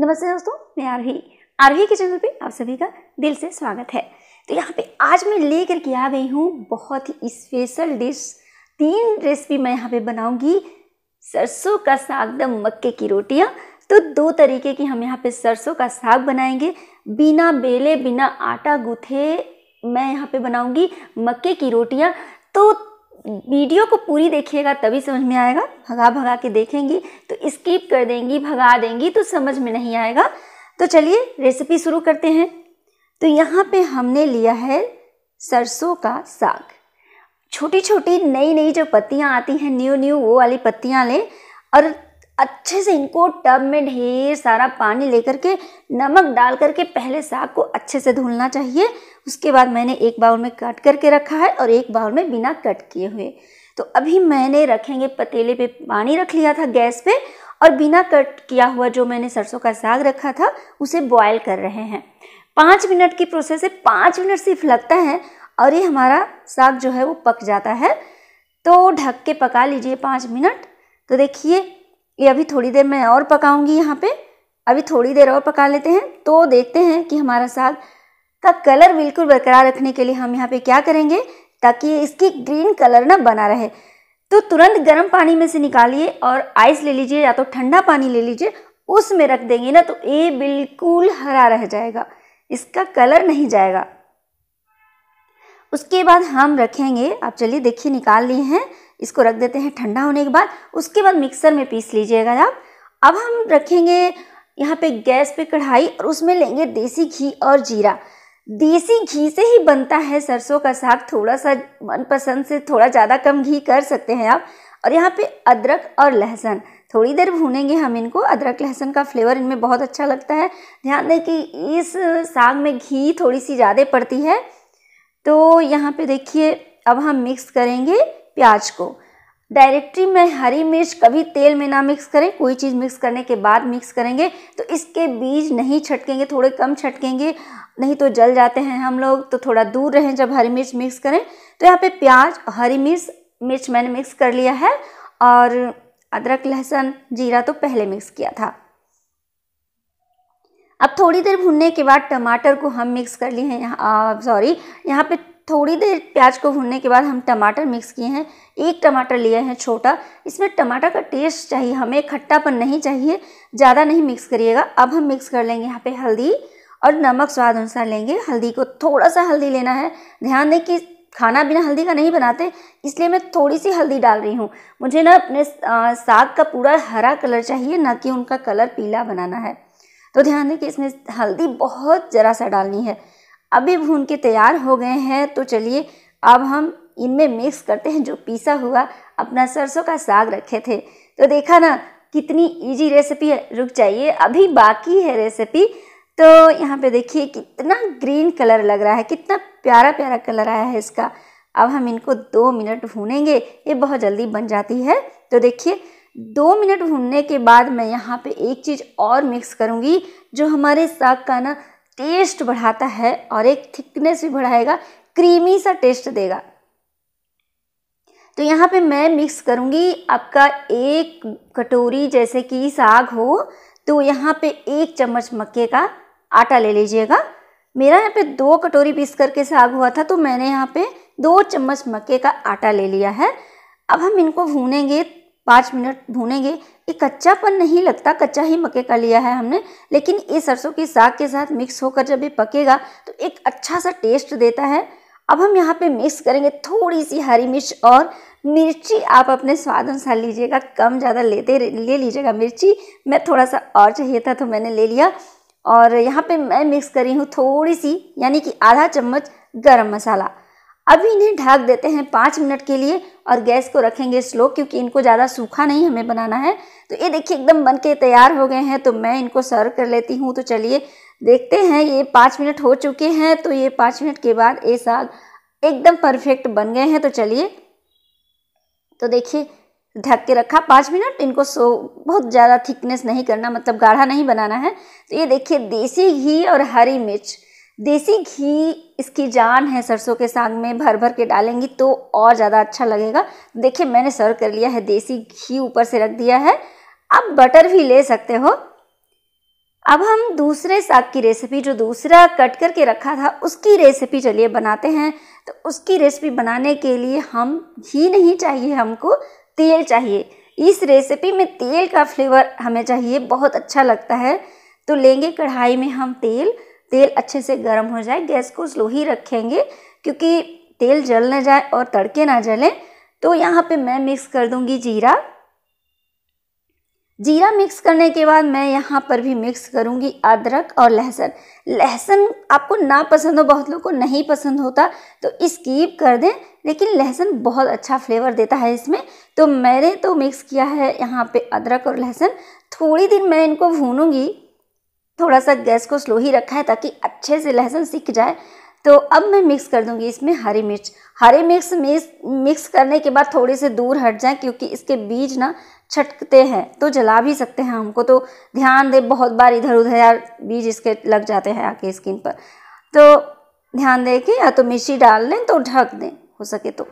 नमस्ते दोस्तों मैं आरही आरही के चैनल पे आप सभी का दिल से स्वागत है तो यहाँ पे आज मैं लेकर के आ गई हूँ बहुत ही स्पेशल डिश तीन रेसिपी मैं यहाँ पे बनाऊँगी सरसों का साग दम मक्के की रोटियाँ तो दो तरीके की हम यहाँ पे सरसों का साग बनाएंगे बिना बेले बिना आटा गूथे मैं यहाँ पे बनाऊँगी मक्के की रोटियाँ तो वीडियो को पूरी देखिएगा तभी समझ में आएगा भगा भगा के देखेंगी तो स्किप कर देंगी भगा देंगी तो समझ में नहीं आएगा तो चलिए रेसिपी शुरू करते हैं तो यहाँ पे हमने लिया है सरसों का साग छोटी छोटी नई नई जो पत्तियाँ आती हैं न्यू न्यू वो वाली पत्तियाँ लें और अच्छे से इनको टब में ढेर सारा पानी लेकर के नमक डाल करके पहले साग को अच्छे से धुलना चाहिए उसके बाद मैंने एक बाउल में कट करके रखा है और एक बाउल में बिना कट किए हुए तो अभी मैंने रखेंगे पतीले पे पानी रख लिया था गैस पे और बिना कट किया हुआ जो मैंने सरसों का साग रखा था उसे बॉयल कर रहे हैं पाँच मिनट की प्रोसेस है पाँच मिनट सिर्फ लगता है और ये हमारा साग जो है वो पक जाता है तो ढक के पका लीजिए पाँच मिनट तो देखिए ये अभी थोड़ी देर मैं और पकाऊंगी यहाँ पे अभी थोड़ी देर और पका लेते हैं तो देखते हैं कि हमारा साग का कलर बिल्कुल बरकरार रखने के लिए हम यहाँ पे क्या करेंगे ताकि इसकी ग्रीन कलर ना बना रहे तो तुरंत गर्म पानी में से निकालिए और आइस ले लीजिए या तो ठंडा पानी ले लीजिए उसमें रख देंगे ना तो ये बिल्कुल हरा रह जाएगा इसका कलर नहीं जाएगा उसके बाद हम रखेंगे आप चलिए देखिए निकाल लिए हैं इसको रख देते हैं ठंडा होने के बाद उसके बाद मिक्सर में पीस लीजिएगा आप अब हम रखेंगे यहाँ पे गैस पे कढ़ाई और उसमें लेंगे देसी घी और जीरा देसी घी से ही बनता है सरसों का साग थोड़ा सा मनपसंद से थोड़ा ज़्यादा कम घी कर सकते हैं आप और यहाँ पे अदरक और लहसुन थोड़ी देर भूनेंगे हम इनको अदरक लहसुन का फ्लेवर इनमें बहुत अच्छा लगता है ध्यान दें कि इस साग में घी थोड़ी सी ज़्यादा पड़ती है तो यहाँ पे देखिए अब हम मिक्स करेंगे प्याज को डायरेक्टली में हरी मिर्च कभी तेल में ना मिक्स करें कोई चीज़ मिक्स करने के बाद मिक्स करेंगे तो इसके बीज नहीं छटकेंगे थोड़े कम छटकेंगे नहीं तो जल जाते हैं हम लोग तो थोड़ा दूर रहें जब हरी मिर्च मिक्स करें तो यहाँ पे प्याज हरी मिर्च मिर्च मैंने मिक्स कर लिया है और अदरक लहसुन जीरा तो पहले मिक्स किया था अब थोड़ी देर भूनने के बाद टमाटर को हम मिक्स कर लिए हैं यहाँ सॉरी यहाँ पे थोड़ी देर प्याज को भूनने के बाद हम टमाटर मिक्स किए हैं एक टमाटर लिए हैं छोटा इसमें टमाटर का टेस्ट चाहिए हमें खट्टापन नहीं चाहिए ज़्यादा नहीं मिक्स करिएगा अब हम मिक्स कर लेंगे यहाँ पे हल्दी और नमक स्वाद अनुसार लेंगे हल्दी को थोड़ा सा हल्दी लेना है ध्यान दें कि खाना बिना हल्दी का नहीं बनाते इसलिए मैं थोड़ी सी हल्दी डाल रही हूँ मुझे ना अपने साग का पूरा हरा कलर चाहिए ना कि उनका कलर पीला बनाना है तो ध्यान दें कि इसमें हल्दी बहुत ज़रा सा डालनी है अभी भून के तैयार हो गए हैं तो चलिए अब हम इनमें मिक्स करते हैं जो पीसा हुआ अपना सरसों का साग रखे थे तो देखा ना कितनी इजी रेसिपी है रुक जाइए अभी बाकी है रेसिपी तो यहाँ पे देखिए कितना ग्रीन कलर लग रहा है कितना प्यारा प्यारा कलर आया है इसका अब हम इनको दो मिनट भूनेंगे ये बहुत जल्दी बन जाती है तो देखिए दो मिनट भूनने के बाद मैं यहाँ पे एक चीज़ और मिक्स करूँगी जो हमारे साग का ना टेस्ट बढ़ाता है और एक थिकनेस भी बढ़ाएगा क्रीमी सा टेस्ट देगा तो यहाँ पे मैं मिक्स करूँगी आपका एक कटोरी जैसे कि साग हो तो यहाँ पे एक चम्मच मक्के का आटा ले लीजिएगा मेरा यहाँ पे दो कटोरी पीस करके साग हुआ था तो मैंने यहाँ पे दो चम्मच मक्के का आटा ले लिया है अब हम इनको भूनेंगे पाँच मिनट भूनेंगे ये कच्चापन नहीं लगता कच्चा ही मक्के का लिया है हमने लेकिन ये सरसों के साग के साथ मिक्स होकर जब ये पकेगा तो एक अच्छा सा टेस्ट देता है अब हम यहाँ पे मिक्स करेंगे थोड़ी सी हरी मिर्च और मिर्ची आप अपने स्वाद अनुसार लीजिएगा कम ज़्यादा लेते ले लीजिएगा मिर्ची मैं थोड़ा सा और चाहिए था तो मैंने ले लिया और यहाँ पे मैं मिक्स करी हूँ थोड़ी सी यानी कि आधा चम्मच गरम मसाला अभी इन्हें ढाक देते हैं पाँच मिनट के लिए और गैस को रखेंगे स्लो क्योंकि इनको ज़्यादा सूखा नहीं हमें बनाना है तो ये देखिए एकदम बन के तैयार हो गए हैं तो मैं इनको सर्व कर लेती हूँ तो चलिए देखते हैं ये पाँच मिनट हो चुके हैं तो ये पाँच मिनट के बाद ये साग एकदम परफेक्ट बन गए हैं तो चलिए तो देखिए ढक के रखा पाँच मिनट इनको सो बहुत ज़्यादा थिकनेस नहीं करना मतलब गाढ़ा नहीं बनाना है तो ये देखिए देसी घी और हरी मिर्च देसी घी इसकी जान है सरसों के साग में भर भर के डालेंगी तो और ज़्यादा अच्छा लगेगा देखिए मैंने सर्व कर लिया है देसी घी ऊपर से रख दिया है अब बटर भी ले सकते हो अब हम दूसरे साग की रेसिपी जो दूसरा कट करके रखा था उसकी रेसिपी चलिए बनाते हैं तो उसकी रेसिपी बनाने के लिए हम घी नहीं चाहिए हमको तेल चाहिए इस रेसिपी में तेल का फ्लेवर हमें चाहिए बहुत अच्छा लगता है तो लेंगे कढ़ाई में हम तेल तेल अच्छे से गर्म हो जाए गैस को स्लो ही रखेंगे क्योंकि तेल जल ना जाए और तड़के ना जलें तो यहाँ पे मैं मिक्स कर दूँगी जीरा जीरा मिक्स करने के बाद मैं यहाँ पर भी मिक्स करूँगी अदरक और लहसुन लहसुन आपको ना पसंद हो बहुत लोग को नहीं पसंद होता तो स्कीप कर दें लेकिन लहसुन बहुत अच्छा फ्लेवर देता है इसमें तो मैंने तो मिक्स किया है यहाँ पे अदरक और लहसुन थोड़ी देर मैं इनको भूनूँगी थोड़ा सा गैस को स्लो ही रखा है ताकि अच्छे से लहसुन सीख जाए तो अब मैं मिक्स कर दूंगी इसमें हरी मिर्च हरी मिर्च मिक्स मिक्स करने के बाद थोड़ी से दूर हट जाए क्योंकि इसके बीज ना छटकते हैं तो जला भी सकते हैं हमको तो ध्यान दें बहुत बार इधर उधर यार बीज इसके लग जाते हैं आके स्किन पर तो ध्यान दें कि या तो मिर्ची डाल लें तो ढक दें हो सके तो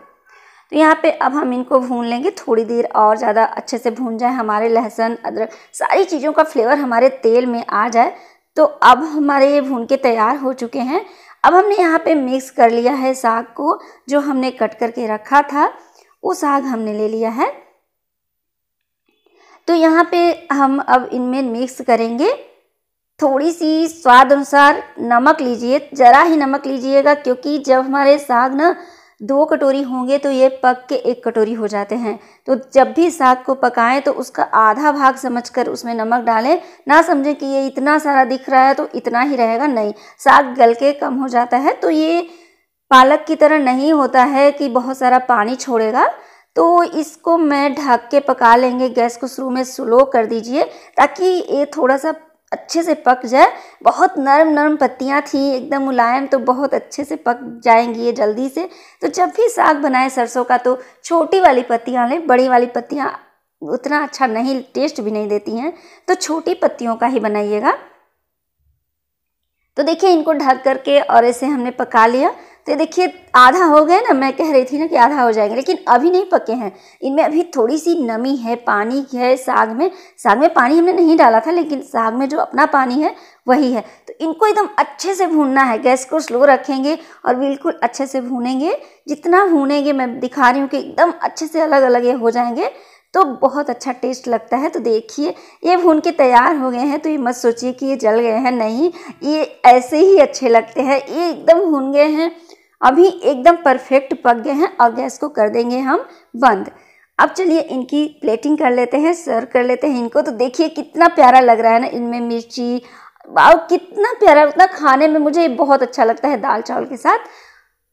तो यहाँ पे अब हम इनको भून लेंगे थोड़ी देर और ज़्यादा अच्छे से भून जाए हमारे लहसुन अदरक सारी चीज़ों का फ्लेवर हमारे तेल में आ जाए तो अब हमारे ये भून के तैयार हो चुके हैं अब हमने यहाँ पे मिक्स कर लिया है साग को जो हमने कट करके रखा था वो साग हमने ले लिया है तो यहाँ पे हम अब इनमें मिक्स करेंगे थोड़ी सी स्वाद अनुसार नमक लीजिए ज़रा ही नमक लीजिएगा क्योंकि जब हमारे साग ना दो कटोरी होंगे तो ये पक के एक कटोरी हो जाते हैं तो जब भी साग को पकाएं तो उसका आधा भाग समझकर उसमें नमक डालें ना समझें कि ये इतना सारा दिख रहा है तो इतना ही रहेगा नहीं साग गल के कम हो जाता है तो ये पालक की तरह नहीं होता है कि बहुत सारा पानी छोड़ेगा तो इसको मैं ढक के पका लेंगे गैस को शुरू में स्लो कर दीजिए ताकि ये थोड़ा सा अच्छे से पक जाए बहुत नरम नरम पत्तियाँ थी एकदम मुलायम तो बहुत अच्छे से पक जाएंगी ये जल्दी से तो जब भी साग बनाए सरसों का तो छोटी वाली पत्तियाँ लें बड़ी वाली पत्तियाँ उतना अच्छा नहीं टेस्ट भी नहीं देती हैं तो छोटी पत्तियों का ही बनाइएगा तो देखिए इनको ढक करके और ऐसे हमने पका लिया तो देखिए आधा हो गए ना मैं कह रही थी ना कि आधा हो जाएंगे लेकिन अभी नहीं पके हैं इनमें अभी थोड़ी सी नमी है पानी है साग में साग में पानी हमने नहीं डाला था लेकिन साग में जो अपना पानी है वही है तो इनको एकदम अच्छे से भूनना है गैस को स्लो रखेंगे और बिल्कुल अच्छे से भूनेंगे जितना भूनेंगे मैं दिखा रही हूँ कि एकदम अच्छे से अलग अलग ये हो जाएंगे तो बहुत अच्छा टेस्ट लगता है तो देखिए ये भून के तैयार हो गए हैं तो ये मत सोचिए कि ये जल गए हैं नहीं ये ऐसे ही अच्छे लगते हैं ये एकदम भून गए हैं अभी एकदम परफेक्ट पक गए हैं और गैस को कर देंगे हम बंद अब चलिए इनकी प्लेटिंग कर लेते हैं सर्व कर लेते हैं इनको तो देखिए कितना प्यारा लग रहा है ना इनमें मिर्ची और कितना प्यारा उतना खाने में मुझे बहुत अच्छा लगता है दाल चावल के साथ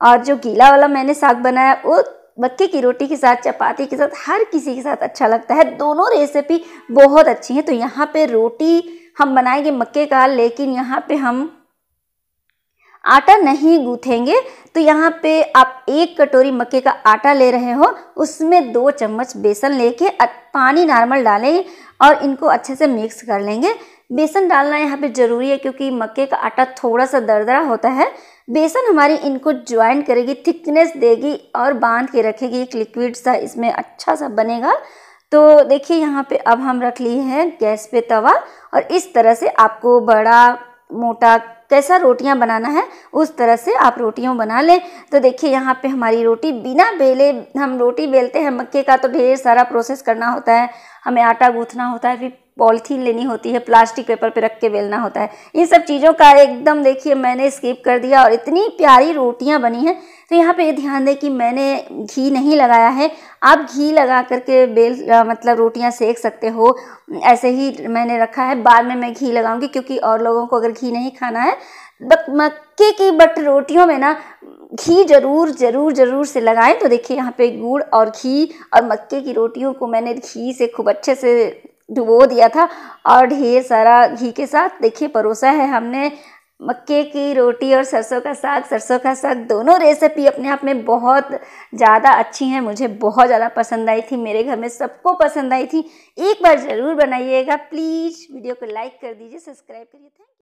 और जो गीला वाला मैंने साग बनाया वो मक्के की रोटी के साथ चपाती के साथ हर किसी के साथ अच्छा लगता है दोनों रेसिपी बहुत अच्छी हैं तो यहाँ पे रोटी हम बनाएंगे मक्के का लेकिन यहाँ पे हम आटा नहीं गूंथेंगे तो यहाँ पे आप एक कटोरी मक्के का आटा ले रहे हो उसमें दो चम्मच बेसन लेके पानी नॉर्मल डालें और इनको अच्छे से मिक्स कर लेंगे बेसन डालना यहाँ पे ज़रूरी है क्योंकि मक्के का आटा थोड़ा सा दरदरा होता है बेसन हमारी इनको ज्वाइन करेगी थिकनेस देगी और बांध के रखेगी एक लिक्विड सा इसमें अच्छा सा बनेगा तो देखिए यहाँ पे अब हम रख लिए हैं गैस पे तवा और इस तरह से आपको बड़ा मोटा कैसा रोटियां बनाना है उस तरह से आप रोटियों बना लें तो देखिए यहाँ पे हमारी रोटी बिना बेले हम रोटी बेलते हैं मक्के का तो ढेर सारा प्रोसेस करना होता है हमें आटा गूँथना होता है फिर पॉलीथीन लेनी होती है प्लास्टिक पेपर पे रख के बेलना होता है इन सब चीज़ों का एकदम देखिए मैंने स्किप कर दिया और इतनी प्यारी रोटियां बनी हैं तो यहाँ पे ध्यान दें कि मैंने घी नहीं लगाया है आप घी लगा करके बेल आ, मतलब रोटियां सेक सकते हो ऐसे ही मैंने रखा है बाद में मैं घी लगाऊंगी क्योंकि और लोगों को अगर घी नहीं खाना है बट मक्के की बट रोटियों में ना घी जरूर जरूर जरूर से लगाएं तो देखिए यहाँ पे गुड़ और घी और मक्के की रोटियों को मैंने घी से खूब अच्छे से डुबो तो दिया था और ढेर सारा घी के साथ देखिए परोसा है हमने मक्के की रोटी और सरसों का साग सरसों का साग दोनों रेसिपी अपने आप में बहुत ज़्यादा अच्छी हैं मुझे बहुत ज़्यादा पसंद आई थी मेरे घर में सबको पसंद आई थी एक बार ज़रूर बनाइएगा प्लीज़ वीडियो को लाइक कर दीजिए सब्सक्राइब करिए